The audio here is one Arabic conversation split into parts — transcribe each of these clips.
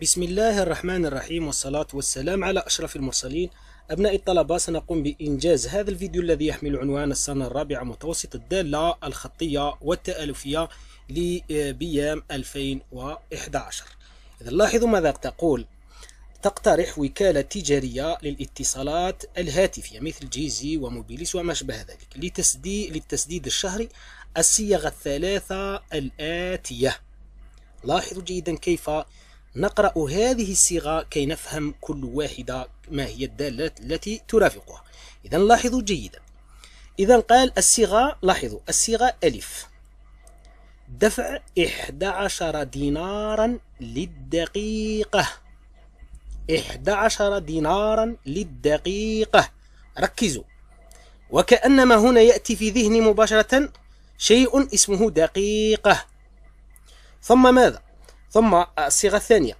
بسم الله الرحمن الرحيم والصلاة والسلام على أشرف المرسلين أبناء الطلبة سنقوم بإنجاز هذا الفيديو الذي يحمل عنوان السنة الرابعة متوسط الدالة الخطية والتألفية لبيام 2011 إذا لاحظوا ماذا تقول تقترح وكالة تجارية للاتصالات الهاتفية مثل جيزي وموبيليس وما شبه ذلك لتسديد للتسديد الشهري الصيغ الثلاثة الآتية لاحظوا جيدا كيف نقرأ هذه الصيغة كي نفهم كل واحدة ما هي الدالات التي ترافقها إذا لاحظوا جيدا إذا قال الصيغة لاحظوا الصيغة ألف دفع 11 دينارا للدقيقة 11 دينارا للدقيقة ركزوا وكأنما هنا يأتي في ذهني مباشرة شيء اسمه دقيقة ثم ماذا؟ ثم الصيغة الثانية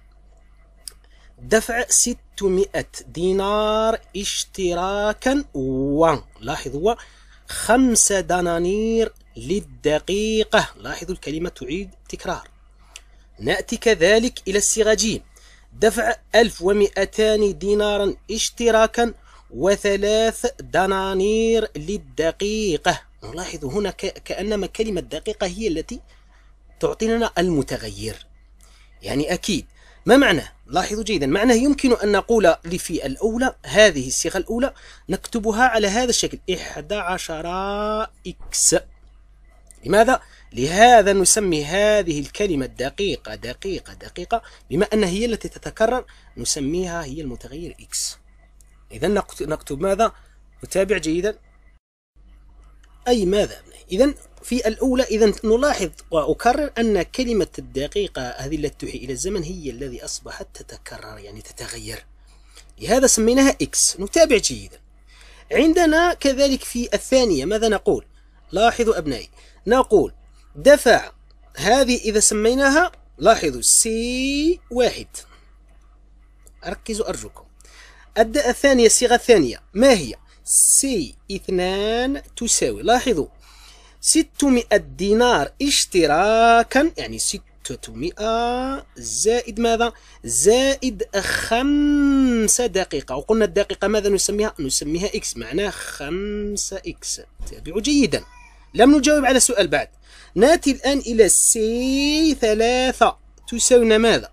دفع 600 دينار اشتراكا و لاحظ هو خمسة دنانير للدقيقة لاحظوا الكلمة تعيد تكرار نأتي كذلك إلى الصيغة ج دفع 1200 دينارا اشتراكا وثلاث دنانير للدقيقة نلاحظ هنا كأنما كلمة دقيقة هي التي تعطينا المتغير يعني أكيد ما معناه؟ لاحظوا جيدا معناه يمكن أن نقول لفي الأولى هذه الصيغة الأولى نكتبها على هذا الشكل 11 إكس لماذا؟ لهذا نسمي هذه الكلمة دقيقة دقيقة دقيقة بما أن هي التي تتكرر نسميها هي المتغير إكس إذا نكتب ماذا؟ نتابع جيدا أي ماذا إذا في الأولى إذا نلاحظ وأكرر أن كلمة الدقيقة هذه التي تحيي إلى الزمن هي الذي أصبحت تتكرر يعني تتغير لهذا سميناها إكس نتابع جيدا عندنا كذلك في الثانية ماذا نقول لاحظوا أبنائي نقول دفع هذه إذا سميناها لاحظوا سي واحد ركزوا أرجوكم الثانية الصيغة الثانية ما هي سي اثنان تساوي لاحظوا 600 دينار اشتراكا يعني 600 زائد ماذا زائد خمسة دقيقة وقلنا الدقيقة ماذا نسميها نسميها إكس معناه خمسة إكس تابعوا جيدا لم نجاوب على السؤال بعد ناتي الآن إلى سي ثلاثة تساوي ماذا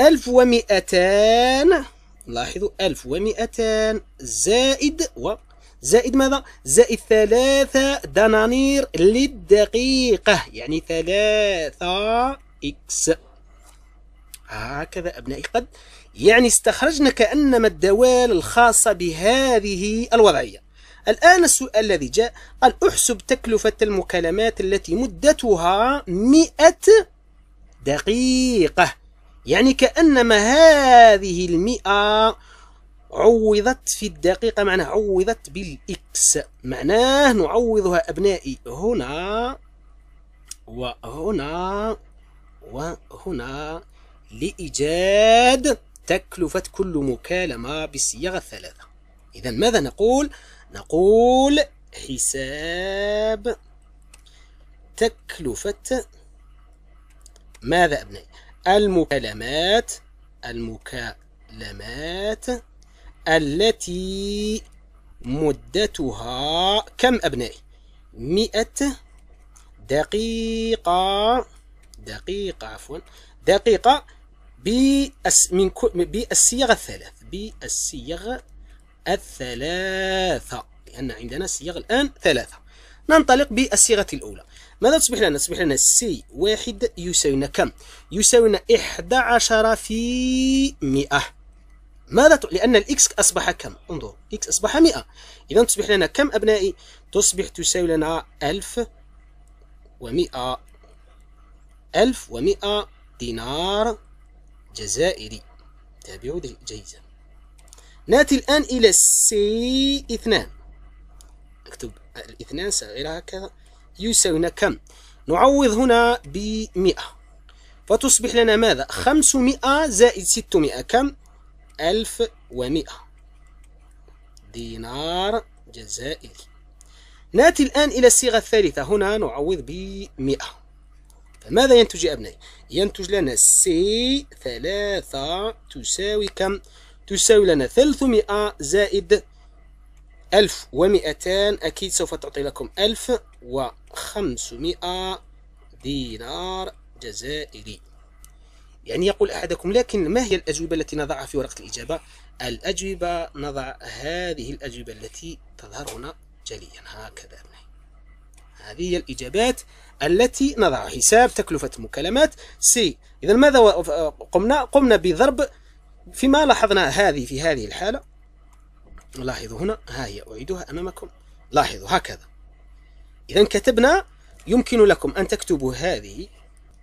ألف ومئتان لاحظوا 1200 زائد و زائد ماذا؟ زائد ثلاثة دنانير للدقيقة يعني ثلاثة إكس هكذا أبنائي قد يعني استخرجنا كأنما الدوال الخاصة بهذه الوضعية الآن السؤال الذي جاء قال أحسب تكلفة المكالمات التي مدتها 100 دقيقة يعني كأنما هذه المئة عوضت في الدقيقة معناه عوضت بالإكس معناه نعوضها أبنائي هنا وهنا وهنا لإيجاد تكلفة كل مكالمة بالصيغة الثلاثة إذا ماذا نقول؟ نقول حساب تكلفة ماذا أبنائي؟ المكالمات المكالمات التي مدتها كم أبنائي مئة دقيقة دقيقة عفوا دقيقة بأس من بالصيغ الثلاث بالصيغ الثلاثة لأن عندنا صيغ الآن ثلاثة ننطلق بالصيغة الأولى ماذا تصبح لنا؟ تصبح لنا سي واحد يساوينا كم؟ يساوينا عشر في مئة ماذا ت... لأن الإكس أصبح كم؟ انظر إكس أصبح مئة إذا تصبح لنا كم أبنائي؟ تصبح تساوي لنا ألف ومئة ألف ومئة دينار جزائري تابعوا جيدا ناتي الآن إلى سي اثنان اكتب الاثنان صغيرة هكذا يساوي هنا كم نعوض هنا ب 100 فتصبح لنا ماذا 500 زائد 600 كم 1100 دينار جزائري ناتي الآن إلى الصيغة الثالثة هنا نعوض ب 100 فماذا ينتج يا أبنائي ينتج لنا سي 3 تساوي كم تساوي لنا 300 زائد 1200 أكيد سوف تعطي لكم 1500 دينار جزائري يعني يقول أحدكم لكن ما هي الأجوبة التي نضعها في ورقة الإجابة؟ الأجوبة نضع هذه الأجوبة التي تظهر هنا جليا هكذا هذه هي الإجابات التي نضع حساب تكلفة مكالمات سي إذا ماذا قمنا؟ قمنا بضرب فيما لاحظنا هذه في هذه الحالة لاحظوا هنا ها هي أعيدها أمامكم لاحظوا هكذا إذا كتبنا يمكن لكم أن تكتبوا هذه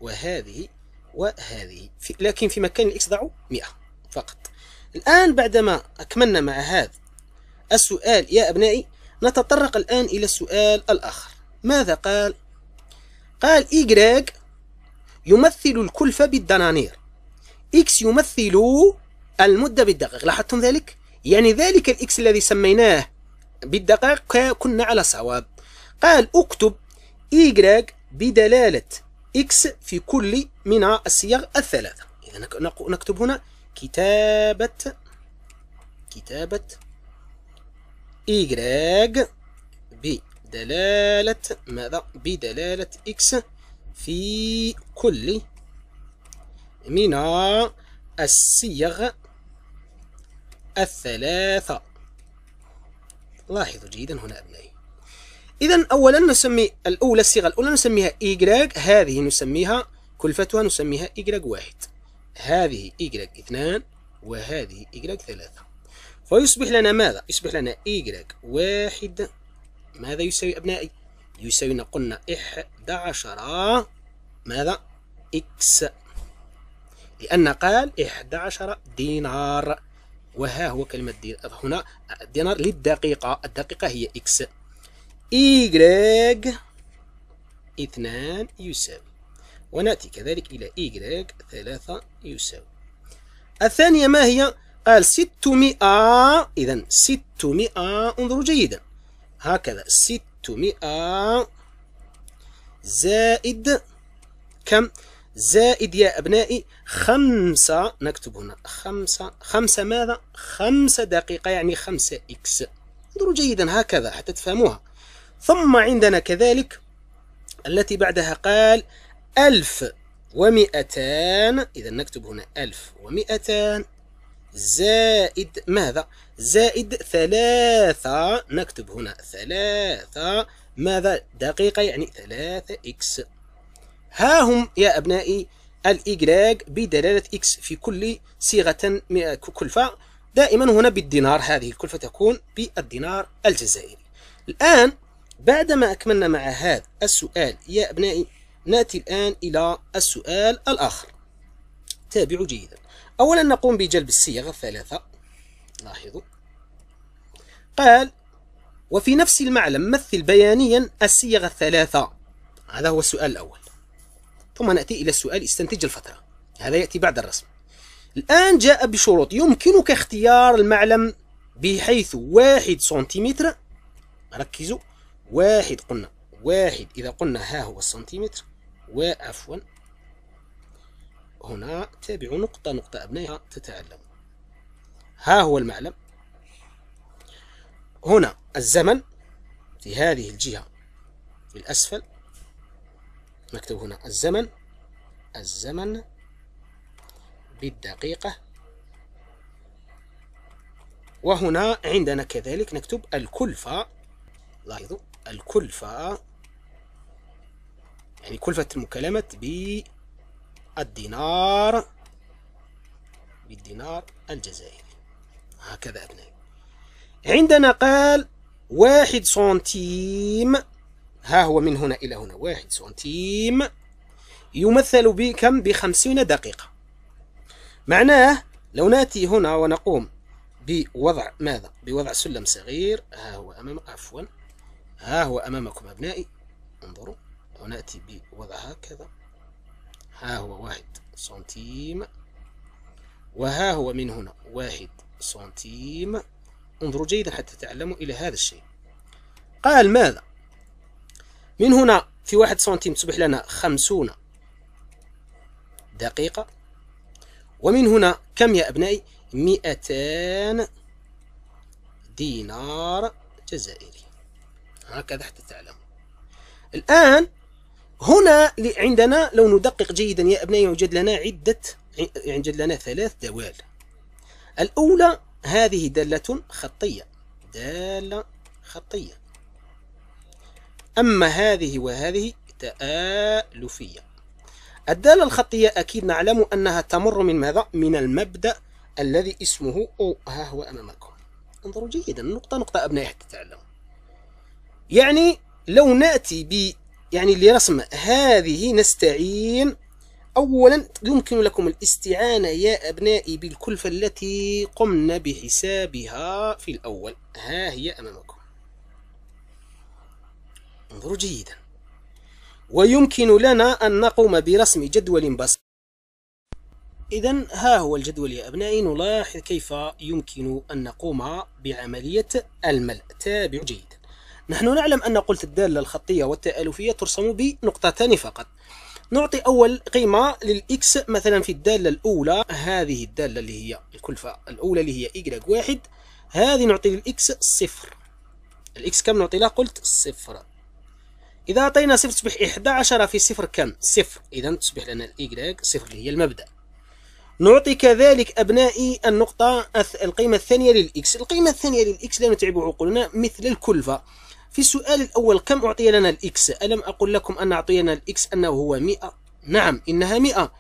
وهذه وهذه في لكن في مكان الإكس ضعوا 100 فقط الآن بعدما أكملنا مع هذا السؤال يا أبنائي نتطرق الآن إلى السؤال الآخر ماذا قال؟ قال إيجراج يمثل الكلفة بالدنانير إكس يمثل المدة بالدقيق لاحظتم ذلك؟ يعني ذلك الإكس الذي سميناه بالدقائق كنا على صواب قال اكتب إيجراج بدلالة إكس في كل من الصيغ الثلاثة إذا نكتب هنا كتابة كتابة إيجراج بدلالة ماذا بدلالة إكس في كل من الصيغ الثلاثة لاحظوا جيدا هنا أبنائي إذا أولا نسمي الأولى الصيغة الأولى نسميها إيجراج هذه نسميها كلفتها نسميها إيجراج واحد هذه إيجراج اثنان وهذه إيجراج ثلاثة فيصبح لنا ماذا؟ يصبح لنا إيجراج واحد ماذا يساوي أبنائي؟ يساوي قلنا 11 ماذا؟ إكس لأن قال 11 دينار وها هو كلمة دينار هنا دينار للدقيقة الدقيقة هي إكس إيغريغ اثنان يساوي ونأتي كذلك إلى إيغريغ ثلاثة يساوي الثانية ما هي؟ قال ستمائة إذا ستمائة انظروا جيدا هكذا ستمائة زائد كم؟ زائد يا أبنائي خمسة نكتب هنا خمسة خمسة ماذا؟ خمسة دقيقة يعني خمسة إكس انظروا جيدا هكذا حتى تفهموها ثم عندنا كذلك التي بعدها قال ألف ومئتان إذا نكتب هنا ألف ومئتان زائد ماذا؟ زائد ثلاثة نكتب هنا ثلاثة ماذا؟ دقيقة يعني ثلاثة إكس ها هم يا أبنائي الإجلاج بدلالة إكس في كل صيغة كلفة دائما هنا بالدينار هذه الكلفة تكون بالدينار الجزائري الآن بعدما أكملنا مع هذا السؤال يا أبنائي نأتي الآن إلى السؤال الآخر تابعوا جيدا أولا نقوم بجلب الصيغ الثلاثة لاحظوا قال وفي نفس المعلم مثل بيانيا الصيغ الثلاثة هذا هو السؤال الأول ثم نأتي إلى السؤال استنتج الفترة هذا يأتي بعد الرسم الآن جاء بشروط يمكنك اختيار المعلم بحيث واحد سنتيمتر ركزوا واحد قلنا واحد إذا قلنا ها هو السنتيمتر وعفوا هنا تابعوا نقطة نقطة أبنائها تتعلم ها هو المعلم هنا الزمن في هذه الجهة في الأسفل نكتب هنا الزمن الزمن بالدقيقة وهنا عندنا كذلك نكتب الكلفة لاحظوا الكلفة يعني كلفة المكالمة بالدينار بالدينار الجزائري هكذا أبنائي عندنا قال واحد سنتيم ها هو من هنا إلى هنا واحد سنتيم يمثل بكم بخمسين دقيقة معناه لو نأتي هنا ونقوم بوضع ماذا بوضع سلم صغير ها هو أمام عفوا ها هو أمامكم أبنائي انظروا ونأتي بوضع هكذا ها هو واحد سنتيم وها هو من هنا واحد سنتيم انظروا جيدا حتى تعلموا إلى هذا الشيء قال ماذا من هنا في واحد سنتيم تصبح لنا خمسون دقيقة ومن هنا كم يا أبنائي مئتان دينار جزائري هكذا حتى تعلم الآن هنا عندنا لو ندقق جيدا يا أبنائي يوجد لنا عدة يوجد لنا ثلاث دوال الأولى هذه دالة خطية دالة خطية أما هذه وهذه تآلفية الدالة الخطية أكيد نعلم أنها تمر من ماذا؟ من المبدأ الذي اسمه أو ها هو أمامكم انظروا جيدا نقطة نقطة أبنائي حتى تعلموا يعني لو نأتي ب يعني لرسم هذه نستعين أولا يمكن لكم الاستعانة يا أبنائي بالكلفة التي قمنا بحسابها في الأول ها هي أمامكم انظروا جيدا ويمكن لنا أن نقوم برسم جدول بسيط إذا ها هو الجدول يا أبنائي نلاحظ كيف يمكن أن نقوم بعملية الملء تابعوا جيدا نحن نعلم أن قلت الدالة الخطية والتآلفية ترسم بنقطتان فقط نعطي أول قيمة للإكس مثلا في الدالة الأولى هذه الدالة اللي هي الكلفة الأولى اللي هي إيكغيك واحد هذه نعطي للإكس صفر الإكس كم نعطي له قلت صفر إذا أعطينا صفر تصبح 11 في صفر كم؟ صفر إذا تصبح لنا الإيكغيك صفر اللي هي المبدأ نعطي كذلك أبنائي النقطة القيمة الثانية للإكس القيمة الثانية للإكس لا نتعب عقولنا مثل الكلفة في السؤال الأول كم أعطي لنا الإكس ألم أقل لكم أن أعطينا الإكس أنه هو 100 نعم إنها 100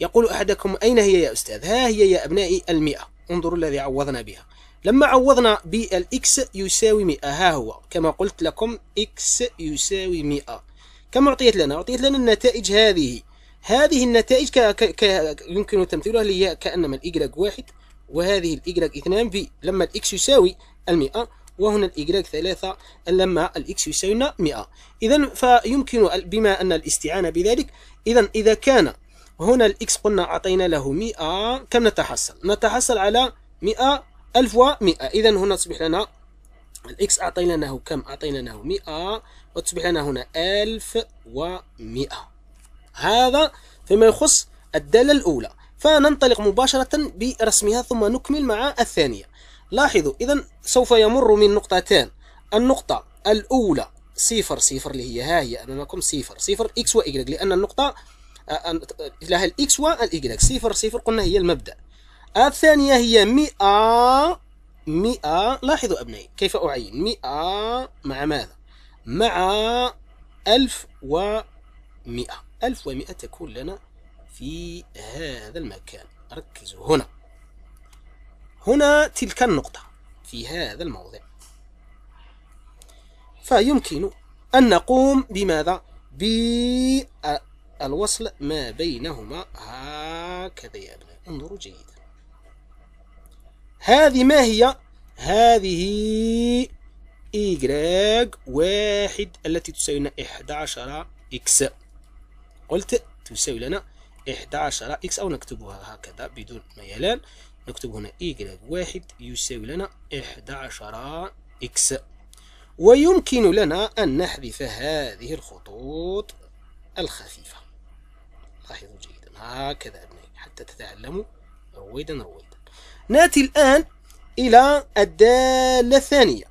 يقول أحدكم أين هي يا أستاذ ها هي يا أبنائي المئة انظروا الذي عوضنا بها لما عوضنا بالإكس يساوي 100 ها هو كما قلت لكم إكس يساوي 100 كم أعطيت لنا؟ أعطيت لنا النتائج هذه هذه النتائج ك... ك... يمكن تمثيلها اللي هي كأنما الإيجراج واحد وهذه الإيجراج اثنان في لما الإكس يساوي 100 وهنا الإيجراج ثلاثة لما الإكس يساوي 100 إذا فيمكن بما أن الاستعانة بذلك إذا إذا كان هنا الإكس قلنا أعطينا له 100 كم نتحصل؟ نتحصل على 100 ألف و مئة إذا هنا تصبح لنا الإكس أعطيناه كم؟ أعطيناه مئة وتصبح لنا هنا ألف مئة هذا فيما يخص الدالة الأولى فننطلق مباشرة برسمها ثم نكمل مع الثانية لاحظوا إذا سوف يمر من نقطتان النقطة الأولى صفر صفر اللي هي ها هي أمامكم صفر صفر إكس وإيكغ لأن النقطة آه، آه، لها الإكس والإيكغ صفر صفر قلنا هي المبدأ الثانية هي مئة مئة لاحظوا أبنائي كيف أعين مئة مع ماذا مع ألف ومئة ألف ومئة تكون لنا في هذا المكان ركزوا هنا هنا تلك النقطة في هذا الموضع فيمكن أن نقوم بماذا بالوصل ما بينهما هكذا يا ابنائي انظروا جيدا هذه ما هي هذه إيجراج واحد التي تساوي لنا 11 إكس قلت تساوي لنا 11 إكس أو نكتبها هكذا بدون ميلان نكتب هنا إيجراج واحد يساوي لنا 11 إكس ويمكن لنا أن نحذف هذه الخطوط الخفيفة لاحظوا جيدا هكذا أبنائي حتى تتعلموا رويدا رويدا ناتي الآن إلى الدالة الثانية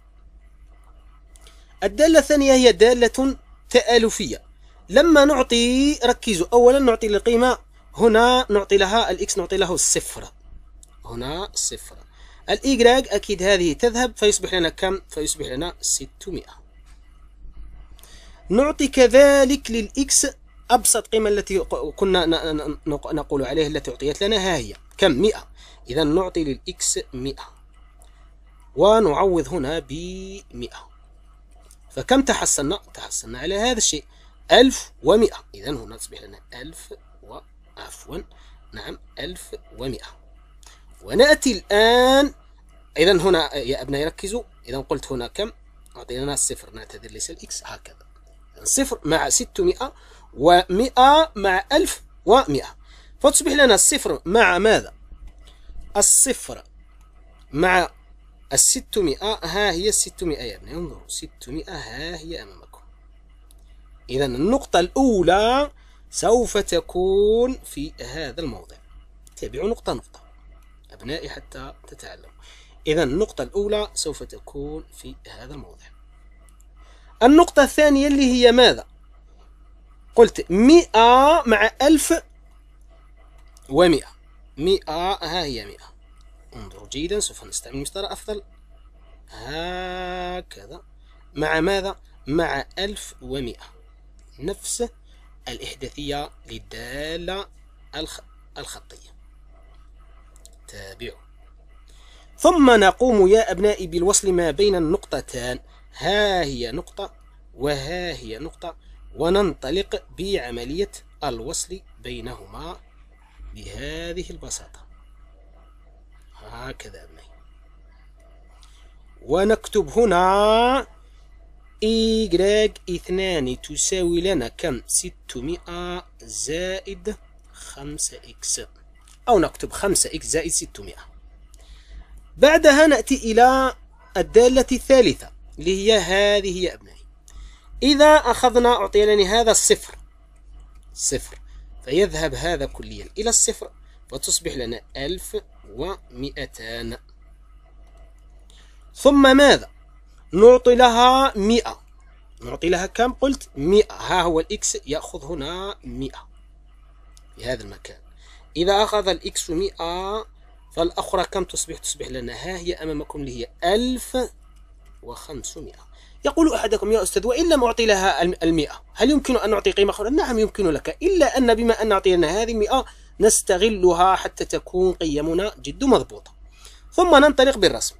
الدالة الثانية هي دالة تآلفية لما نعطي ركزوا أولا نعطي القيمة هنا نعطي لها الإكس نعطي له الصفر هنا صفر الإيجراج أكيد هذه تذهب فيصبح لنا كم؟ فيصبح لنا 600 نعطي كذلك للإكس أبسط قيمة التي كنا نقول عليه التي أعطيت لنا ها هي كم؟ 100 إذا نعطي للإكس 100 ونعوض هنا ب 100 فكم تحسنا؟ تحسنا على هذا الشيء 1100 إذا هنا تصبح لنا 1000 و عفوا نعم 1100 ونأتي الآن إذا هنا يا أبنائي ركزوا إذا قلت هنا كم؟ أعطينا الصفر نعتذر ليس الإكس هكذا صفر مع 600 و100 مع 1000 و100 فتصبح لنا الصفر مع ماذا؟ الصفر مع الستمائة ها هي الستمائة يا ابني انظروا ستمائة ها هي أمامكم إذا النقطة الأولى سوف تكون في هذا الموضع تابعوا نقطة نقطة أبنائي حتى تتعلموا إذا النقطة الأولى سوف تكون في هذا الموضع النقطة الثانية اللي هي ماذا؟ قلت مئة مع ألف ومئة مئة آه، ها هي مئة انظروا جيدا سوف نستعمل مسطرة أفضل هكذا مع ماذا؟ مع ألف ومئة نفس الإحداثية للدالة الخطية تابعوا ثم نقوم يا أبنائي بالوصل ما بين النقطتان ها هي نقطة وها هي نقطة وننطلق بعملية الوصل بينهما بهذه البساطة هكذا أبنائي ونكتب هنا إيجراج اثنان تساوي لنا كم ستمائة زائد خمسة إكس أو نكتب خمسة إكس زائد ستمائة بعدها نأتي إلى الدالة الثالثة اللي هي هذه يا أبنائي إذا أخذنا أعطي لنا هذا الصفر صفر فيذهب هذا كليا إلى الصفر فتصبح لنا ألف ومئتان ثم ماذا نعطي لها مئة نعطي لها كم قلت مئة ها هو الإكس يأخذ هنا مئة في هذا المكان إذا أخذ الإكس مئة فالأخرى كم تصبح تصبح لنا ها هي أمامكم اللي هي ألف وخمسمائة يقول أحدكم يا أستاذ وإن لم أعطي لها المئة هل يمكن أن أعطي قيمة أخرى؟ نعم يمكن لك إلا أن بما أن أعطينا هذه المئة نستغلها حتى تكون قيمنا جد مضبوطة ثم ننطلق بالرسم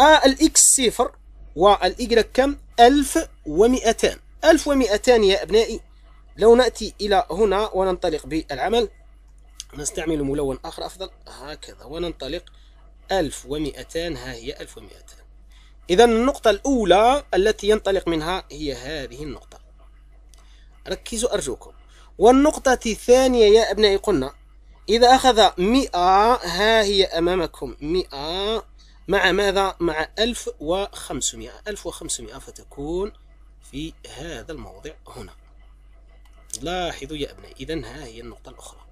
آه الإكس صفر والإجرك كم؟ 1200 1200 يا أبنائي لو نأتي إلى هنا وننطلق بالعمل نستعمل ملون آخر أفضل هكذا وننطلق 1200 ها هي 1200 إذا النقطة الأولى التي ينطلق منها هي هذه النقطة ركزوا أرجوكم والنقطة الثانية يا أبنائي قلنا إذا أخذ مئة ها هي أمامكم مئة مع ماذا؟ مع ألف وخمسمائة ألف وخمسمائة فتكون في هذا الموضع هنا لاحظوا يا أبنائي إذا ها هي النقطة الأخرى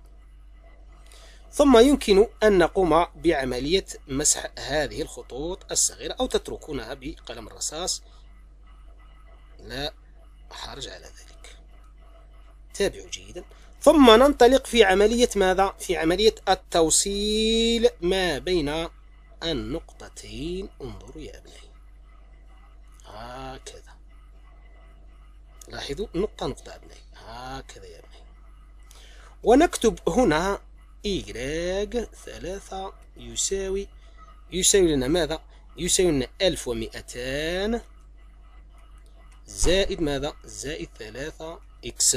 ثم يمكن أن نقوم بعملية مسح هذه الخطوط الصغيرة أو تتركونها بقلم الرصاص لا حرج على ذلك تابعوا جيدا ثم ننطلق في عملية ماذا؟ في عملية التوصيل ما بين النقطتين انظروا يا أبنائي هكذا لاحظوا نقطة نقطة أبنائي هكذا يا أبنائي ونكتب هنا إيغراج ثلاثة يساوي يساوي لنا ماذا؟ يساوي لنا ألف ومئتان زائد ماذا؟ زائد ثلاثة إكس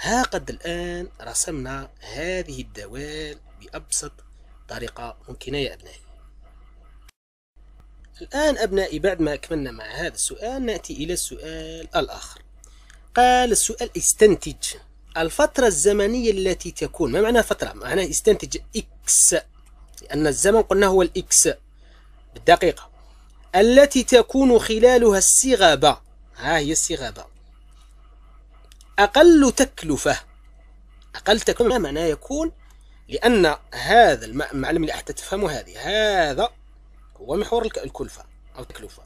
ها قد الآن رسمنا هذه الدوال بأبسط طريقة ممكنة يا أبنائي الآن أبنائي بعد ما أكملنا مع هذا السؤال نأتي إلى السؤال الآخر قال السؤال استنتج الفترة الزمنية التي تكون ما معنى فترة؟ معنى يستنتج إكس لأن الزمن قلنا هو الإكس بالدقيقة التي تكون خلالها الصغابة ها هي الصغابة أقل تكلفة أقل تكلفة ما معنى يكون لأن هذا المعلم اللي حتى تفهموا هذه هذا هو محور الكلفة أو التكلفة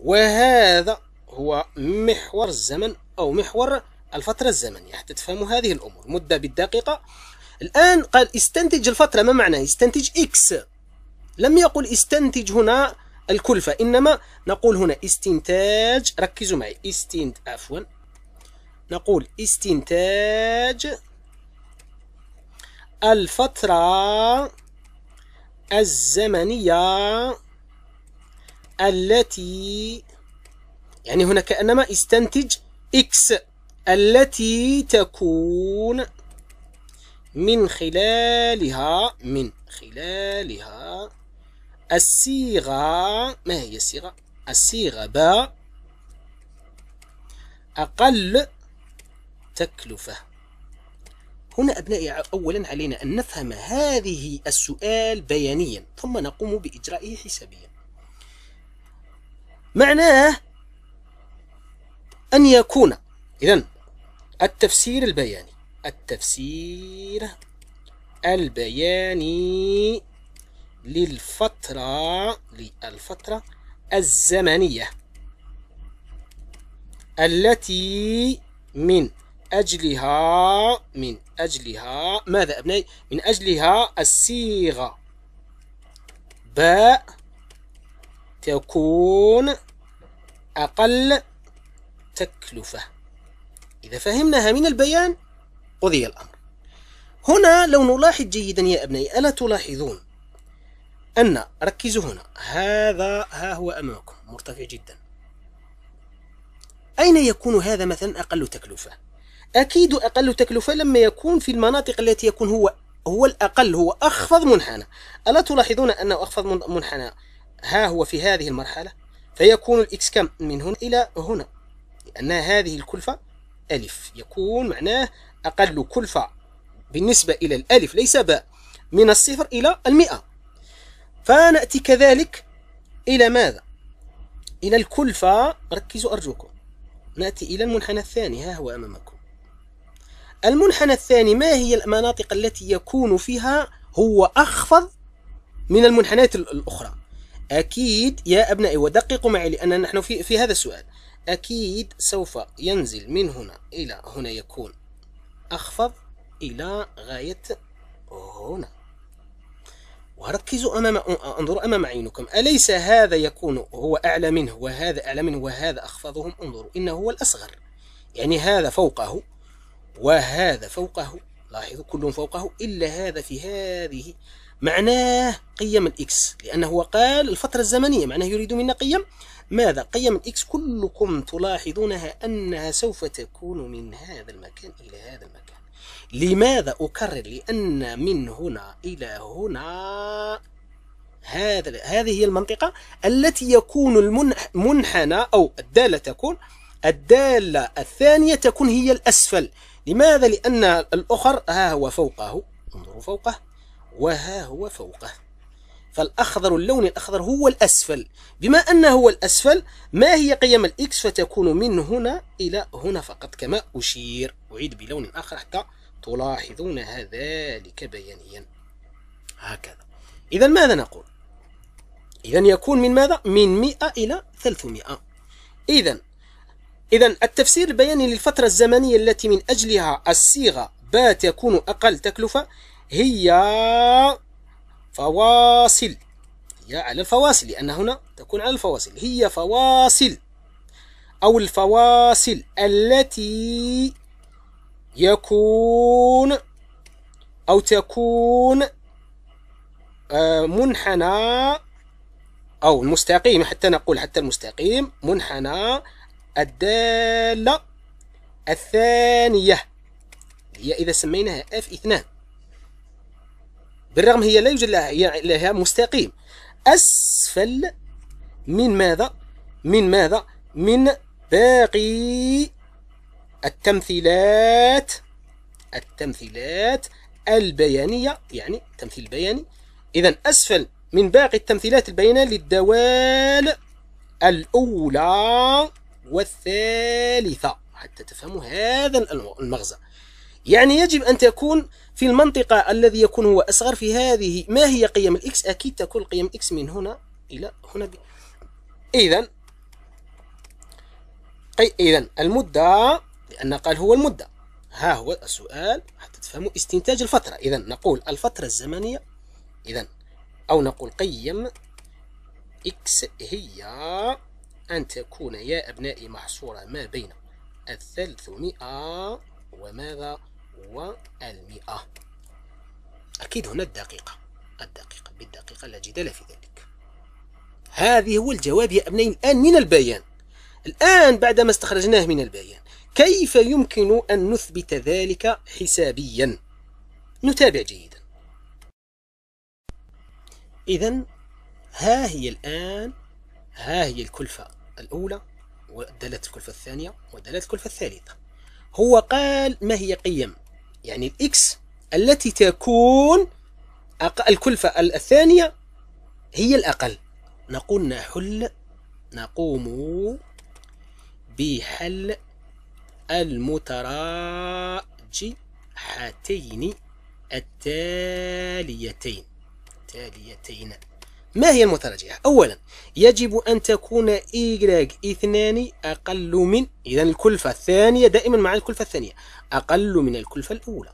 وهذا هو محور الزمن أو محور الفترة الزمنية حتى تفهموا هذه الأمور مدة بالدقيقة الآن قال استنتج الفترة ما معنى استنتج إكس لم يقل استنتج هنا الكلفة إنما نقول هنا استنتاج ركزوا معي استنت عفوا نقول استنتاج الفترة الزمنية التي يعني هنا كأنما استنتج إكس التي تكون من خلالها من خلالها الصيغة ما هي الصيغة؟ الصيغة باء أقل تكلفة هنا أبنائي أولا علينا أن نفهم هذه السؤال بيانيا ثم نقوم بإجرائه حسابيا معناه أن يكون إذا التفسير البياني التفسير البياني للفترة للفترة الزمنية التي من أجلها من أجلها ماذا أبنائي؟ من أجلها الصيغة باء تكون أقل تكلفة إذا فهمناها من البيان قضي الأمر هنا لو نلاحظ جيدا يا أبنائي ألا تلاحظون أن ركزوا هنا هذا ها هو أمامكم مرتفع جدا أين يكون هذا مثلا أقل تكلفة أكيد أقل تكلفة لما يكون في المناطق التي يكون هو هو الأقل هو أخفض منحنى ألا تلاحظون أنه أخفض منحنى ها هو في هذه المرحلة فيكون الإكس كم من هنا إلى هنا لأن هذه الكلفة ألف يكون معناه أقل كلفة بالنسبة إلى الألف ليس باء من الصفر إلى المئة فنأتي كذلك إلى ماذا؟ إلى الكلفة ركزوا أرجوكم نأتي إلى المنحنى الثاني ها هو أمامكم المنحنى الثاني ما هي المناطق التي يكون فيها هو أخفض من المنحنيات الأخرى أكيد يا أبنائي ودققوا معي لأن نحن في, في هذا السؤال أكيد سوف ينزل من هنا إلى هنا يكون أخفض إلى غاية هنا وركزوا أمام انظروا أمام عينكم أليس هذا يكون هو أعلى منه وهذا أعلى منه وهذا أخفضهم انظروا إنه هو الأصغر يعني هذا فوقه وهذا فوقه لاحظوا كلهم فوقه إلا هذا في هذه معناه قيم الإكس لأنه هو قال الفترة الزمنية معناه يريد منا قيم ماذا قيم الإكس كلكم تلاحظونها أنها سوف تكون من هذا المكان إلى هذا المكان لماذا أكرر لأن من هنا إلى هنا هذا هذه هي المنطقة التي يكون المنحنى أو الدالة تكون الدالة الثانية تكون هي الأسفل لماذا؟ لأن الأخر ها هو فوقه انظروا فوقه وها هو فوقه فالأخضر اللون الأخضر هو الأسفل بما أنه هو الأسفل ما هي قيم الإكس فتكون من هنا إلى هنا فقط كما أشير أعيد بلون آخر حتى تلاحظون ذلك بيانيا هكذا إذا ماذا نقول إذا يكون من ماذا من 100 إلى 300 إذا إذا التفسير البياني للفترة الزمنية التي من أجلها الصيغة با تكون أقل تكلفة هي فواصل هي على الفواصل لأن هنا تكون على الفواصل هي فواصل أو الفواصل التي يكون أو تكون آه، منحنى أو المستقيم حتى نقول حتى المستقيم منحنى الدالة الثانية هي إذا سميناها F2 بالرغم هي لا يوجد يعني لها مستقيم أسفل من ماذا من ماذا من باقي التمثيلات التمثيلات البيانية يعني تمثيل بياني إذا أسفل من باقي التمثيلات البيانية للدوال الأولى والثالثة حتى تفهموا هذا المغزى يعني يجب أن تكون في المنطقة الذي يكون هو أصغر في هذه ما هي قيم الإكس أكيد تكون قيم إكس من هنا إلى هنا إذا إذا المدة لأن قال هو المدة ها هو السؤال حتى تفهموا استنتاج الفترة إذا نقول الفترة الزمنية إذا أو نقول قيم إكس هي أن تكون يا أبنائي محصورة ما بين الثلثمائة وماذا والمئة أكيد هنا الدقيقة الدقيقة بالدقيقة لا جدال في ذلك هذه هو الجواب يا أبنائي الآن من البيان الآن بعدما استخرجناه من البيان كيف يمكن أن نثبت ذلك حسابيا نتابع جيدا إذا ها هي الآن ها هي الكلفة الأولى ودلت الكلفة الثانية ودلت الكلفة الثالثة هو قال ما هي قيم يعني الإكس التي تكون الكلفة الثانية هي الأقل نقول نحل نقوم بحل المتراجحتين التاليتين التاليتين ما هي المتراجعه؟ أولا يجب أن تكون إيجراج اثنان أقل من إذا الكلفة الثانية دائما مع الكلفة الثانية أقل من الكلفة الأولى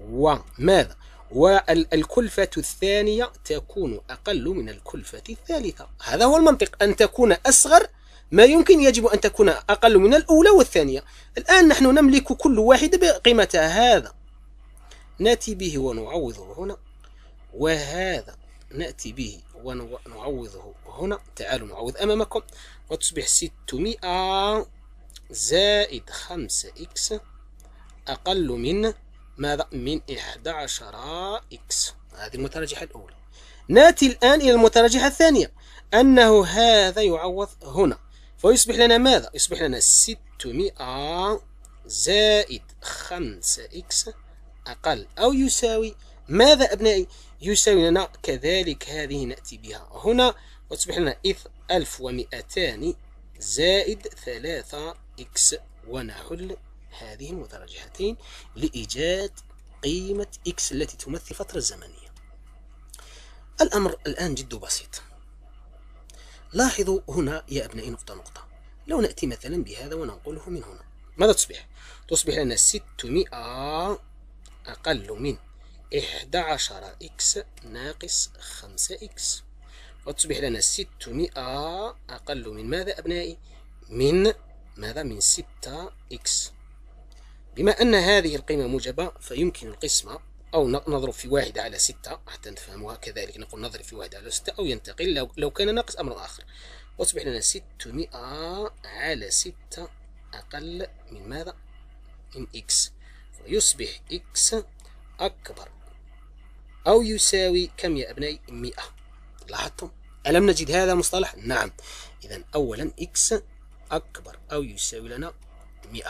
وماذا؟ والكلفة الثانية تكون أقل من الكلفة الثالثة هذا هو المنطق أن تكون أصغر ما يمكن يجب أن تكون أقل من الأولى والثانية الآن نحن نملك كل واحد بقيمتها هذا ناتي به ونعوضه هنا وهذا نأتي به ونعوضه هنا تعالوا نعوض أمامكم وتصبح 600 زائد 5 إكس أقل من ماذا؟ من 11 إكس هذه المترجحة الأولى نأتي الآن إلى المترجحة الثانية أنه هذا يعوض هنا فيصبح لنا ماذا؟ يصبح لنا 600 زائد 5 إكس أقل أو يساوي ماذا أبنائي؟ يساوي لنا كذلك هذه نأتي بها هنا وتصبح لنا 1200 زائد 3 إكس ونحل هذه المترجحتين لإيجاد قيمة إكس التي تمثل فترة زمنية الأمر الآن جد بسيط لاحظوا هنا يا أبنائي نقطة نقطة لو نأتي مثلا بهذا وننقله من هنا ماذا تصبح؟ تصبح لنا 600 أقل من إحدى عشر إكس ناقص خمسة إكس وتصبح لنا ستمائة أقل من ماذا أبنائي؟ من ماذا؟ من ستة إكس بما أن هذه القيمة موجبة فيمكن القسمة أو نضرب في واحد على ستة حتى نفهمها كذلك نقول نضرب في واحد على ستة أو ينتقل لو, كان ناقص أمر آخر وتصبح لنا ستمائة على ستة أقل من ماذا؟ من إكس فيصبح إكس أكبر أو يساوي كم يا أبنائي 100 لاحظتم ألم نجد هذا مصطلح نعم إذا أولا إكس أكبر أو يساوي لنا 100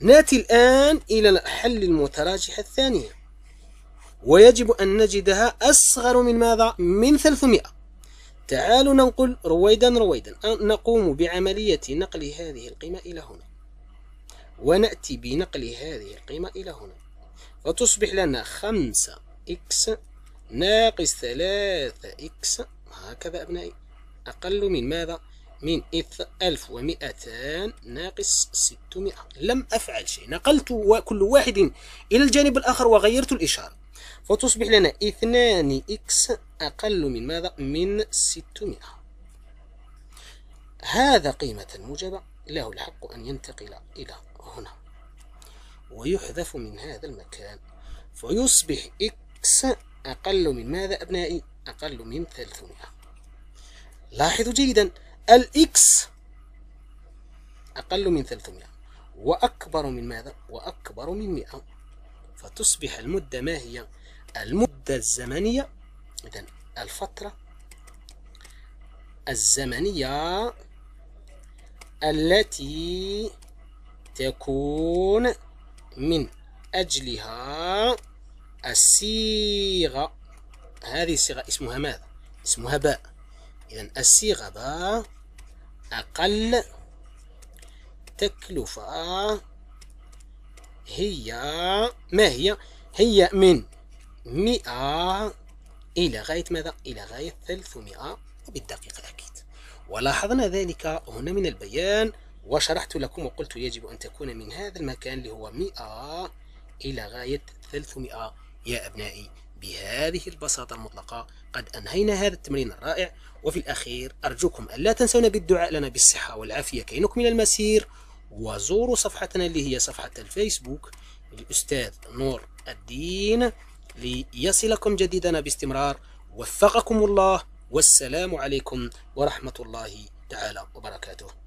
نأتي الآن إلى حل المتراجحة الثانية ويجب أن نجدها أصغر من ماذا؟ من 300 تعالوا ننقل رويدا رويدا نقوم بعملية نقل هذه القيمة إلى هنا ونأتي بنقل هذه القيمة إلى هنا فتصبح لنا 5 إكس ناقص ثلاثة إكس هكذا أبنائي أقل من ماذا؟ من ألف ومئتان ناقص ستمائة لم أفعل شيء نقلت كل واحد إلى الجانب الآخر وغيرت الإشارة فتصبح لنا اثنان إكس أقل من ماذا؟ من ستمائة هذا قيمة موجبة له الحق أن ينتقل إلى هنا ويحذف من هذا المكان فيصبح إكس إكس أقل من ماذا أبنائي؟ أقل من 300 لاحظوا جيدا الإكس أقل من 300 وأكبر من ماذا؟ وأكبر من 100 فتصبح المدة ما هي؟ المدة الزمنية إذا الفترة الزمنية التي تكون من أجلها الصيغة هذه الصيغة اسمها ماذا؟ اسمها باء إذا الصيغة باء أقل تكلفة هي ما هي؟ هي من مئة إلى غاية ماذا؟ إلى غاية 300 وبالدقيقة أكيد ولاحظنا ذلك هنا من البيان وشرحت لكم وقلت يجب أن تكون من هذا المكان اللي هو 100 إلى غاية 300 يا أبنائي بهذه البساطة المطلقة قد أنهينا هذا التمرين الرائع وفي الأخير أرجوكم ألا تنسونا بالدعاء لنا بالصحة والعافية كي نكمل المسير وزوروا صفحتنا اللي هي صفحة الفيسبوك للأستاذ نور الدين ليصلكم جديدنا باستمرار وفقكم الله والسلام عليكم ورحمة الله تعالى وبركاته